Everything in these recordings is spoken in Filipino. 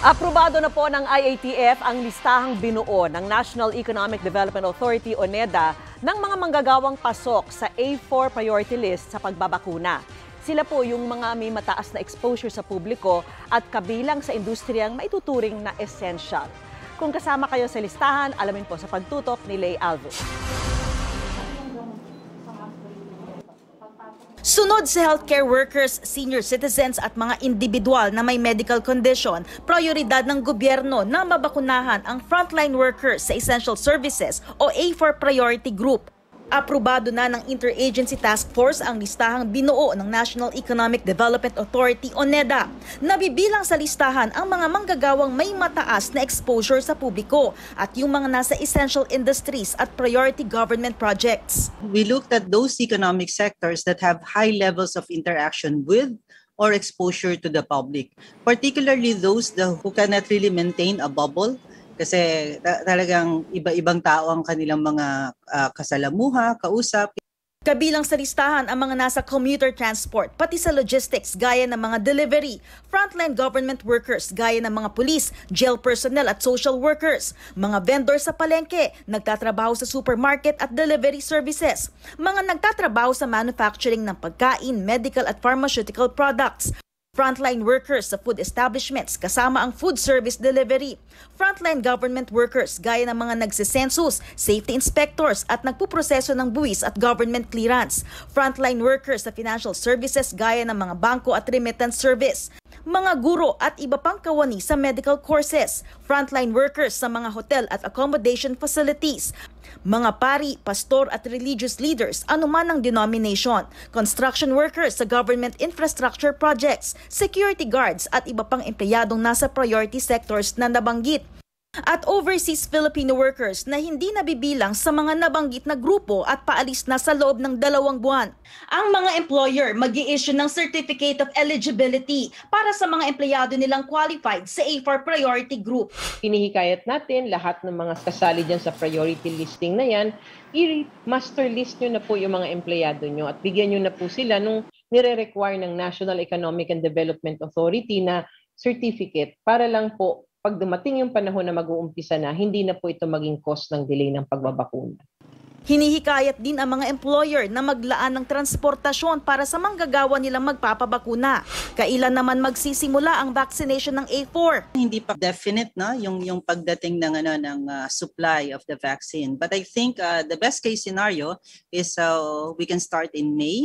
Aprobado na po ng IATF ang listahang binuo ng National Economic Development Authority o NEDA ng mga manggagawang pasok sa A4 priority list sa pagbabakuna. Sila po yung mga may mataas na exposure sa publiko at kabilang sa industriyang maituturing na essential. Kung kasama kayo sa listahan, alamin po sa pagtutok ni Lay Alvo. Sunod sa healthcare workers, senior citizens at mga individual na may medical condition, prioridad ng gobyerno na mabakunahan ang frontline workers sa essential services o A4 priority group Aprobado na ng Interagency Task Force ang listahang binuo ng National Economic Development Authority o NEDA. Nabibilang sa listahan ang mga manggagawang may mataas na exposure sa publiko at yung mga nasa essential industries at priority government projects. We looked at those economic sectors that have high levels of interaction with or exposure to the public, particularly those who cannot really maintain a bubble kasi ta- talagang iba-ibang tao ang kanilang mga uh, kasalamuha, kausap. Kabilang sa listahan ang mga nasa commuter transport, pati sa logistics gaya ng mga delivery, frontline government workers gaya ng mga pulis, jail personnel at social workers, mga vendor sa palengke, nagtatrabaho sa supermarket at delivery services, mga nagtatrabaho sa manufacturing ng pagkain, medical at pharmaceutical products, frontline workers sa food establishments kasama ang food service delivery, frontline government workers gaya ng mga nagsisensus, safety inspectors at nagpuproseso ng buwis at government clearance, frontline workers sa financial services gaya ng mga bangko at remittance service, mga guro at iba pang kawani sa medical courses, frontline workers sa mga hotel at accommodation facilities, mga pari, pastor at religious leaders anuman ang denomination, construction workers sa government infrastructure projects, security guards at iba pang empleyadong nasa priority sectors na nabanggit at overseas Filipino workers na hindi nabibilang sa mga nabanggit na grupo at paalis na sa loob ng dalawang buwan. Ang mga employer mag issue ng Certificate of Eligibility para sa mga empleyado nilang qualified sa A4 Priority Group. Pinihikayat natin lahat ng mga kasali dyan sa priority listing na yan, i-master list nyo na po yung mga empleyado nyo at bigyan nyo na po sila nung nire-require ng National Economic and Development Authority na certificate para lang po pag dumating yung panahon na mag-uumpisa na, hindi na po ito maging cause ng delay ng pagbabakuna. Hinihikayat din ang mga employer na maglaan ng transportasyon para sa manggagawa nilang magpapabakuna. Kailan naman magsisimula ang vaccination ng A4? Hindi pa definite no? yung yung pagdating ng ano ng uh, supply of the vaccine. But I think uh, the best case scenario is uh, we can start in May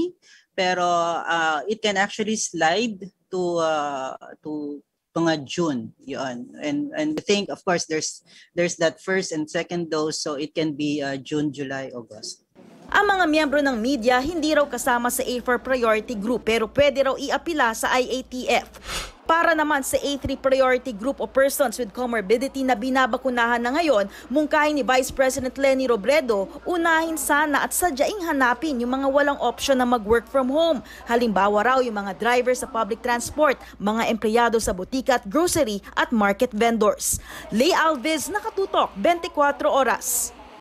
pero uh, it can actually slide to uh, to mga June yon and and I think of course there's there's that first and second dose so it can be uh, June July August ang mga miyembro ng media hindi raw kasama sa A4 priority group pero pwede raw iapila sa IATF para naman sa A3 priority group of persons with comorbidity na binabakunahan na ngayon, mungkahi ni Vice President Lenny Robredo, unahin sana at sadyaing hanapin yung mga walang option na mag-work from home. Halimbawa raw yung mga driver sa public transport, mga empleyado sa butika at grocery at market vendors. Lay Alves, Nakatutok, 24 Oras.